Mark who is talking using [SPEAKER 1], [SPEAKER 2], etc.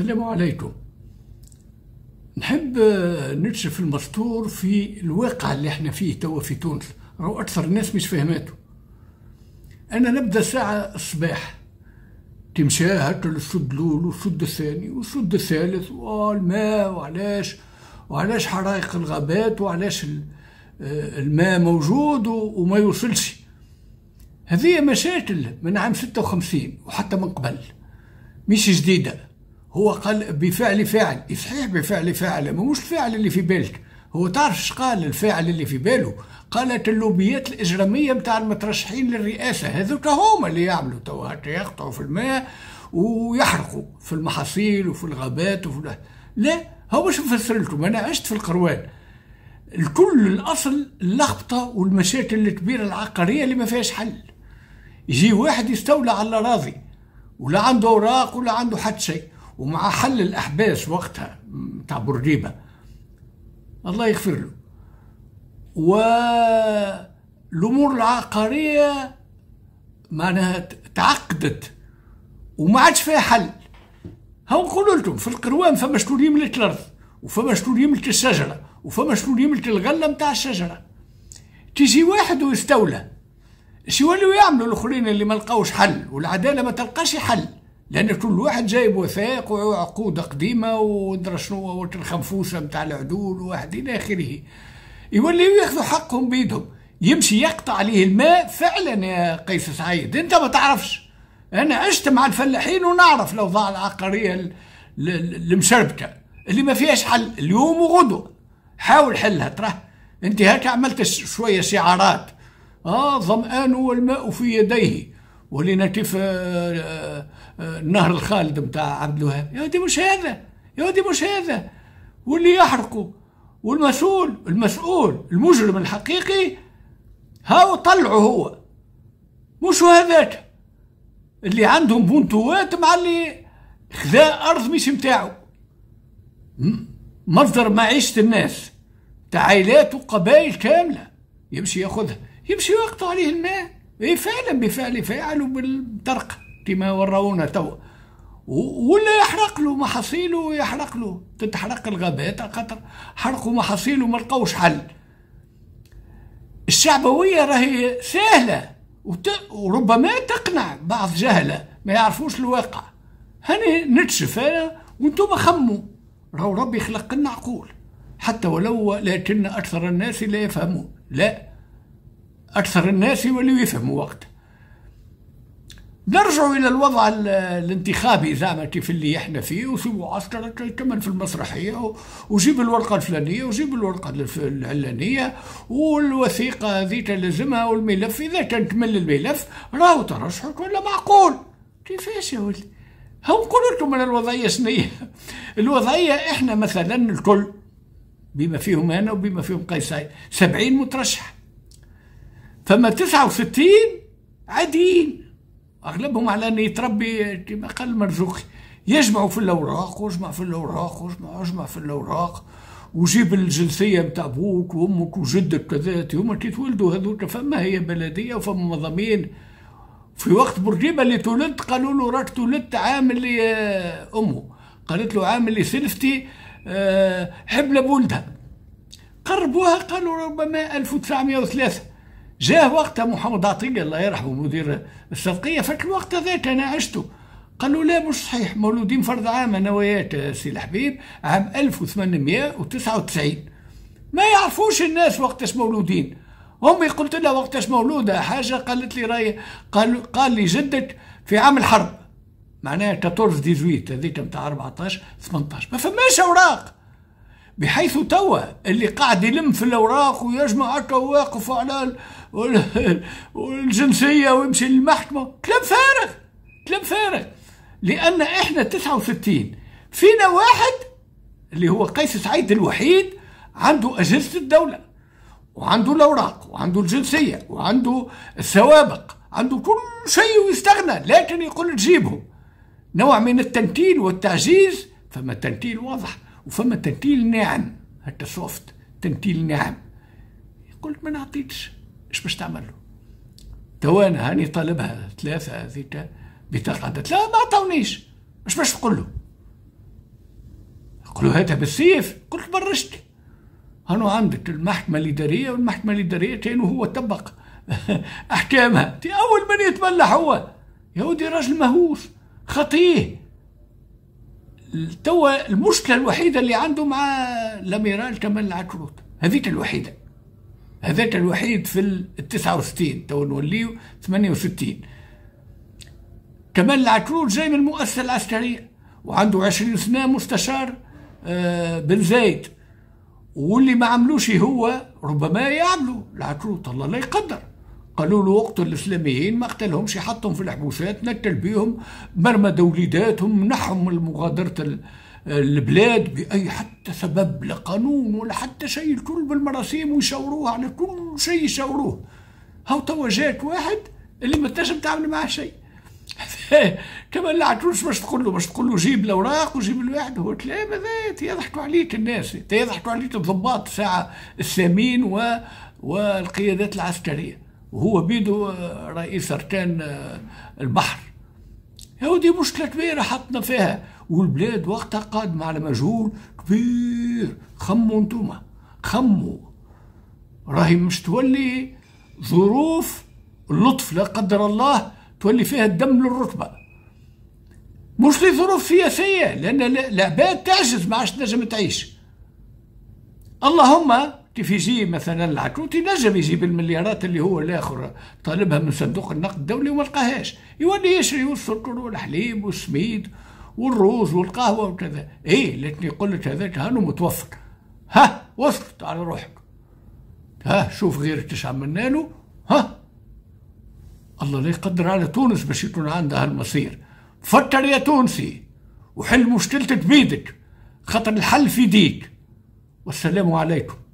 [SPEAKER 1] السلام عليكم نحب نكشف المستور في الواقع اللي احنا فيه توا في تونس راهو اكثر الناس مش فهماتو انا نبدا ساعة الصباح تمشى هكا للسد الاول والسد الثاني والسد الثالث والماء وعلاش وعلاش حرائق الغابات وعلاش آه، الماء موجود وما يوصلش هذه مشاكل من عام 56 وحتى من قبل مش جديده هو قال بفعل فاعل إيه صحيح بفعل فاعل ما مش الفاعل اللي في بالك هو تعرف قال الفاعل اللي في باله قالت اللوبيات الاجراميه نتاع المترشحين للرئاسه هذوك هما اللي يعملوا توا يقطعوا في الماء ويحرقوا في المحاصيل وفي الغابات وفي لا هو مش مفسر لكم انا عشت في القروان الكل الاصل اللخبطه والمشاكل الكبيره العقاريه اللي ما فيهاش حل يجي واحد يستولى على الاراضي ولا عنده اوراق ولا عنده حد شيء ومع حل الأحباس وقتها بتاع بورديبة الله يغفر له والأمور العقارية معناها تعقدت وما عادش فيها حل هاو نقول لكم في القروان فما شكون يملك الأرض وفما شكون يملك الشجرة وفما شكون يملك الغلة نتاع الشجرة تيجي واحد ويستولى شو اللي يعملوا الاخرين اللي ما لقاوش حل والعداله ما تلقاش حل لان كل واحد جايب وثائق وعقود قديمه ودرا شنو هو الخنفوسه نتاع العدول واحد الى اخره يوليو ياخذوا حقهم بيدهم يمشي يقطع عليه الماء فعلا يا قيس سعيد انت ما تعرفش انا عشت مع الفلاحين ونعرف الاوضاع العقاريه المشربكه اللي ما فيهاش حل اليوم وغدوه حاول حلها تراه انت هكا عملت شويه شعارات اه ظمآن والماء في يديه ولينا كيف النهر آه، آه، آه، الخالد نتاع عبد الوهاب يا ودي مش هذا يا ودي مش هذا واللي يحرقه والمسؤول المسؤول المجرم الحقيقي هاو طلعه هو مش هذاك اللي عندهم بونتوات مع اللي خذا ارض مش متاعو مصدر معيشه الناس تعايلات وقبائل كامله يمشي ياخذها يمشي يقطع عليه الماء اي فعلا بفعل فعلوا بالطرق كما ورونا تو ولا يحرق له محاصيله يحرق له تتحرق الغابات خاطر حرقوا محاصيله ما لقوش حل الشعبويه راهي سهله وت... وربما تقنع بعض جهله ما يعرفوش الواقع هاني نتشف انا وانتم خموا راهو ربي خلق لنا عقول حتى ولو لكن اكثر الناس لا يفهمون لا اكثر الناس يوليو يفهموا وقت نرجعوا الى الوضع الانتخابي زعما كيف اللي احنا فيه وفي معسكر كمان في المسرحيه وجيب الورقه الفلانيه وجيب الورقه العلانيه والوثيقه هذيك لازمها والملف اذا كان تمل الملف راهو ترشحك ولا معقول كيفاش يا ولدي هم قولوا لكم انا الوضعيه شنية الوضعيه احنا مثلا الكل بما فيهم انا وبما فيهم قيس 70 مترشح فما 69 عاديين اغلبهم على ان يتربي كما قال المرزوقي يجمعوا في الاوراق واجمع في الاوراق واجمع واجمع في الاوراق وجيب الجنسيه نتاع بوك وامك وجدك كذا هما كي تولدوا هذوك فما هي بلديه وفما مضامين في وقت بورقيبه اللي تولد قالوا له راك تولدت عام اللي آه، امه قالت له عام اللي سلفتي آه، حبل بولدها قربوها قالوا ربما 1903 جاه وقتها محمد عطيه الله يرحمه مدير الصدقيه فك الوقت ذاك انا عشته قالوا لا مش صحيح مولودين فرض عام انا وياك سي الحبيب عام 1899 ما يعرفوش الناس وقتاش مولودين امي قلت لها وقتاش مولوده حاجه قالت لي راي قال قال لي جدك في عام الحرب معناها 14 18 هذيك نتاع 14 18 ما فماش اوراق بحيث توا اللي قاعد يلم في الاوراق ويجمع هكا واقف على الجنسيه ويمشي للمحكمه كلام فارغ كلام فارغ لان احنا 69 فينا واحد اللي هو قيس سعيد الوحيد عنده اجهزه الدوله وعنده الاوراق وعنده الجنسيه وعنده السوابق عنده كل شيء ويستغنى لكن يقول تجيبهم نوع من التنكيل والتعجيز فما التنكيل واضح وفما تنتيل ناعم هكا سوفت تنتيل ناعم قلت ما نعطيتش اش باش تعمل توانا توا انا هاني طالبها ثلاثه هذيك بطاقه لا ما عطاونيش اش باش تقول له قالوا هاتها بالسيف قلت برشت هانو عندك المحكمة الإدارية والمحكمة الإدارية كانوا هو طبق أحكامها أول من يتملح هو يهودي راجل مهووس خطيه توا المشكله الوحيده اللي عنده مع الاميرال كمال العكروت هذيك الوحيده هذاك الوحيد في ال 69 تو نوليو 68 كمال العكروت جاي من المؤسسه العسكريه وعنده 20 سنه مستشار آه، بن زايد واللي ما عملوش هو ربما يعملوا العكروت الله لا يقدر قالوا له اقتل الاسلاميين ما قتلهمش حطهم في الحبوسات نكل بيهم مرمد وليداتهم منحهم من مغادره البلاد باي حتى سبب لا قانون ولا حتى شيء الكل بالمراسيم ويشوروه على كل شيء يشوروه هاو توا جاك واحد اللي ما تنجم تعمل معاه شيء كما العتروس باش تقول له باش تقول له جيب الاوراق وجيب الواحد هو كلام هذا يضحكوا عليك الناس يضحكوا عليك الضباط ساعه السامين و... والقيادات العسكريه وهو بيدو رئيس اركان البحر هذه مشكلة كبيرة حطنا فيها والبلاد وقتها قادمة على مجهول كبير خموا انتوما خموا راهي مش تولي ظروف اللطف لا قدر الله تولي فيها الدم للركبة مش لظروف سياسية لأن العباد تعجز ما عادش تنجم تعيش اللهم يجي مثلا العكروتي ينجم يجيب المليارات اللي هو الاخر طالبها من صندوق النقد الدولي وما لقاهاش يولي يشري والسكر والحليب والسميد والروز والقهوه وكذا ايه لكن قلت هذاك هانو متوفر ها وصلت على روحك ها شوف غيرك ايش عملنا له ها الله لا يقدر على تونس باش يكون عندها المصير فكر يا تونسي وحل مشكلتك بيدك خاطر الحل في ديك والسلام عليكم